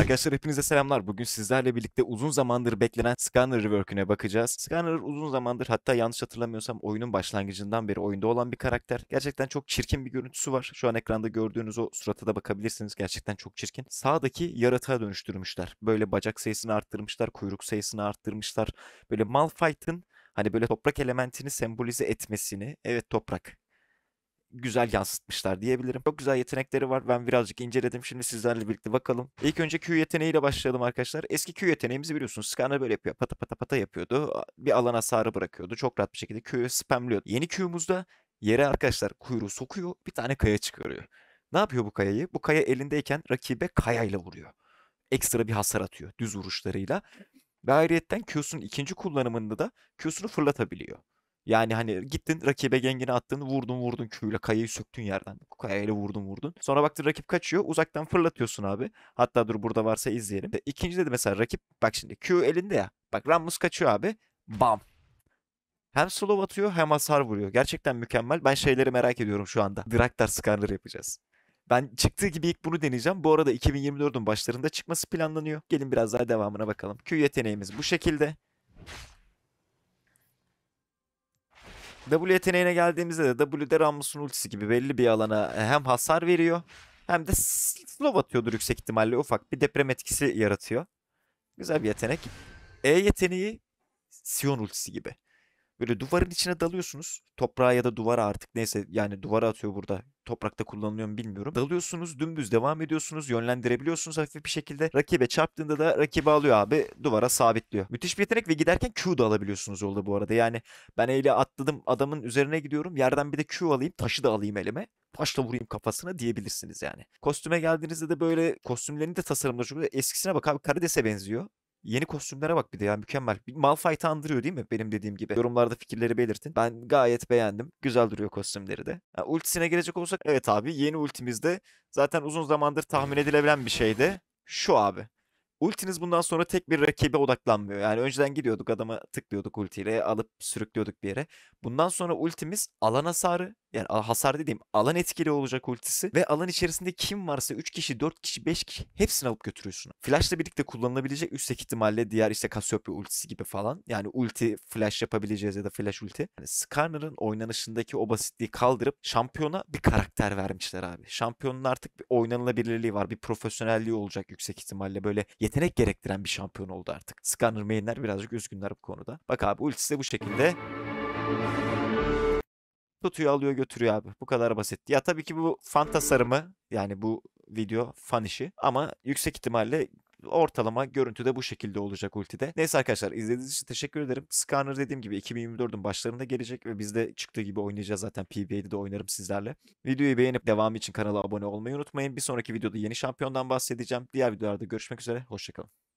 Arkadaşlar hepinize selamlar. Bugün sizlerle birlikte uzun zamandır beklenen Scanner rework'üne bakacağız. Scanner uzun zamandır hatta yanlış hatırlamıyorsam oyunun başlangıcından beri oyunda olan bir karakter. Gerçekten çok çirkin bir görüntüsü var. Şu an ekranda gördüğünüz o surata da bakabilirsiniz. Gerçekten çok çirkin. Sağdaki yaratığa dönüştürmüşler. Böyle bacak sayısını arttırmışlar, kuyruk sayısını arttırmışlar. Böyle Malphite'ın hani böyle toprak elementini sembolize etmesini, evet toprak güzel yansıtmışlar diyebilirim. Çok güzel yetenekleri var. Ben birazcık inceledim. Şimdi sizlerle birlikte bakalım. İlk önce Q yeteneğiyle başlayalım arkadaşlar. Eski Q yeteneğimizi biliyorsunuz. Scanner böyle yapıyor. Pata pata pata yapıyordu. Bir alana hasarı bırakıyordu. Çok rahat bir şekilde Q'yu spamlıyordu. Yeni Q'muzda yere arkadaşlar kuyruğu sokuyor. Bir tane kaya çıkarıyor. Ne yapıyor bu kayayı? Bu kaya elindeyken rakibe kayayla vuruyor. Ekstra bir hasar atıyor düz vuruşlarıyla. Ve ayrıyetten Q'sun ikinci kullanımında da Q'sunu fırlatabiliyor. Yani hani gittin rakibe gengini attın vurdun vurdun küyle kayayı söktün yerden. Kayayla vurdun vurdun. Sonra baktın rakip kaçıyor uzaktan fırlatıyorsun abi. Hatta dur burada varsa izleyelim. E, ikinci de mesela rakip bak şimdi Q elinde ya. Bak Rammus kaçıyor abi. Bam. Hem slow atıyor hem hasar vuruyor. Gerçekten mükemmel. Ben şeyleri merak ediyorum şu anda. Draktar skarları yapacağız. Ben çıktığı gibi ilk bunu deneyeceğim. Bu arada 2024'ün başlarında çıkması planlanıyor. Gelin biraz daha devamına bakalım. Q yeteneğimiz bu şekilde. W yeteneğine geldiğimizde de W'de Rammus'un ultisi gibi belli bir alana hem hasar veriyor hem de slow atıyordur yüksek ihtimalle ufak bir deprem etkisi yaratıyor. Güzel bir yetenek. E yeteneği Sion ultisi gibi. Böyle duvarın içine dalıyorsunuz. Toprağa ya da duvara artık neyse yani duvara atıyor burada. Toprakta kullanılıyor mu bilmiyorum. Dalıyorsunuz dümdüz devam ediyorsunuz. Yönlendirebiliyorsunuz hafif bir şekilde. Rakibe çarptığında da rakibi alıyor abi. Duvara sabitliyor. Müthiş bir yetenek ve giderken Q da alabiliyorsunuz yolda bu arada. Yani ben eli atladım adamın üzerine gidiyorum. Yerden bir de Q alayım taşı da alayım elime taşla vurayım kafasına diyebilirsiniz yani. Kostüme geldiğinizde de böyle kostümlerin de tasarımları çok eskisine bak abi karidese benziyor. Yeni kostümlere bak bir de ya mükemmel. Malphite'ı andırıyor değil mi benim dediğim gibi? Yorumlarda fikirleri belirtin. Ben gayet beğendim. Güzel duruyor kostümleri de. Yani ultisine gelecek olsak evet abi yeni ultimizde zaten uzun zamandır tahmin edilebilen bir şeydi. Şu abi. Ultiniz bundan sonra tek bir rakibe odaklanmıyor. Yani önceden gidiyorduk adama tıklıyorduk ultiyle alıp sürüklüyorduk bir yere. Bundan sonra ultimiz alan hasarı yani hasar dediğim alan etkili olacak ultisi ve alan içerisinde kim varsa 3 kişi, 4 kişi, 5 kişi hepsini alıp götürüyorsun. Flash'la birlikte kullanılabilecek yüksek ihtimalle diğer işte Cassiopeia ultisi gibi falan. Yani ulti flash yapabileceğiz ya da flash ulti. Yani Skarner'ın oynanışındaki o basitliği kaldırıp şampiyona bir karakter vermişler abi. Şampiyonun artık bir oynanılabilirliği var, bir profesyonelliği olacak yüksek ihtimalle böyle yetenek gerektiren bir şampiyon oldu artık. Scanner mainler birazcık üzgünler bu konuda. Bak abi ultisi de bu şekilde. Tutuyor alıyor götürüyor abi. Bu kadar basit. Ya tabii ki bu fan tasarımı yani bu video fan işi ama yüksek ihtimalle Ortalama görüntü de bu şekilde olacak ultide. Neyse arkadaşlar izlediğiniz için teşekkür ederim. Scanner dediğim gibi 2024'ün başlarında gelecek ve biz de çıktığı gibi oynayacağız zaten. PBA'de de oynarım sizlerle. Videoyu beğenip devamı için kanala abone olmayı unutmayın. Bir sonraki videoda yeni şampiyondan bahsedeceğim. Diğer videolarda görüşmek üzere. Hoşçakalın.